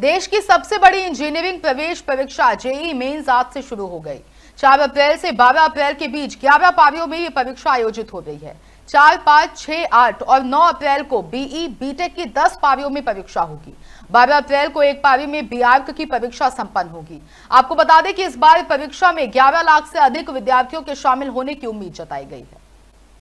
देश की सबसे बड़ी इंजीनियरिंग प्रवेश परीक्षा जेई मेन्स आज से शुरू हो गई चार अप्रैल से बारह अप्रैल के बीच ग्यारह पारियों में ये परीक्षा आयोजित हो रही है चार पांच छह आठ और नौ अप्रैल को बीई बीटेक की दस पारियों में परीक्षा होगी बारह अप्रैल को एक पारी में आर्क की परीक्षा संपन्न होगी आपको बता दें कि इस बार परीक्षा में ग्यारह लाख से अधिक विद्यार्थियों के शामिल होने की उम्मीद जताई गई है